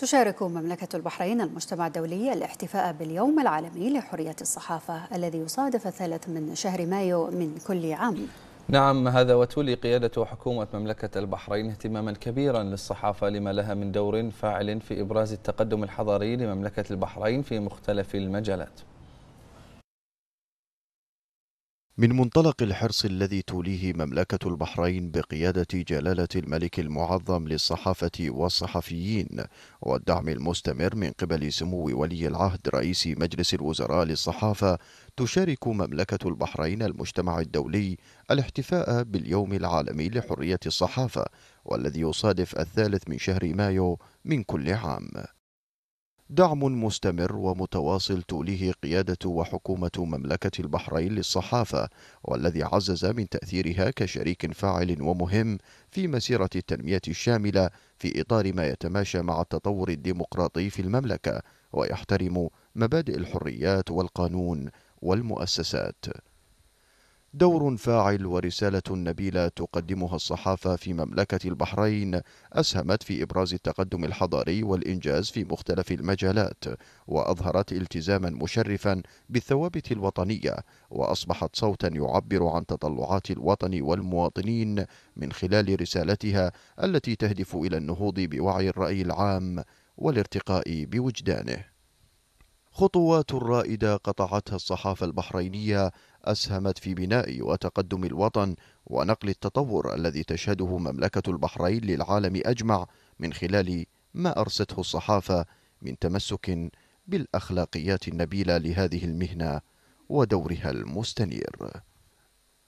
تشارك مملكة البحرين المجتمع الدولي الاحتفاء باليوم العالمي لحرية الصحافة الذي يصادف الثالث من شهر مايو من كل عام نعم هذا وتولي قيادة حكومة مملكة البحرين اهتماما كبيرا للصحافة لما لها من دور فاعل في إبراز التقدم الحضاري لمملكة البحرين في مختلف المجالات من منطلق الحرص الذي توليه مملكة البحرين بقيادة جلالة الملك المعظم للصحافة والصحفيين والدعم المستمر من قبل سمو ولي العهد رئيس مجلس الوزراء للصحافة تشارك مملكة البحرين المجتمع الدولي الاحتفاء باليوم العالمي لحرية الصحافة والذي يصادف الثالث من شهر مايو من كل عام دعم مستمر ومتواصل توليه قيادة وحكومة مملكة البحرين للصحافة والذي عزز من تأثيرها كشريك فاعل ومهم في مسيرة التنمية الشاملة في إطار ما يتماشى مع التطور الديمقراطي في المملكة ويحترم مبادئ الحريات والقانون والمؤسسات دور فاعل ورسالة نبيلة تقدمها الصحافة في مملكة البحرين أسهمت في إبراز التقدم الحضاري والإنجاز في مختلف المجالات وأظهرت التزاما مشرفا بالثوابت الوطنية وأصبحت صوتا يعبر عن تطلعات الوطن والمواطنين من خلال رسالتها التي تهدف إلى النهوض بوعي الرأي العام والارتقاء بوجدانه خطوات رائدة قطعتها الصحافة البحرينية أسهمت في بناء وتقدم الوطن ونقل التطور الذي تشهده مملكة البحرين للعالم أجمع من خلال ما أرسته الصحافة من تمسك بالأخلاقيات النبيلة لهذه المهنة ودورها المستنير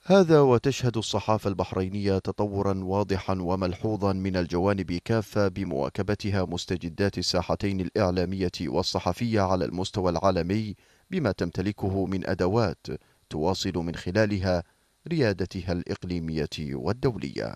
هذا وتشهد الصحافة البحرينية تطورا واضحا وملحوظا من الجوانب كافة بمواكبتها مستجدات الساحتين الإعلامية والصحفية على المستوى العالمي بما تمتلكه من أدوات تواصل من خلالها ريادتها الإقليمية والدولية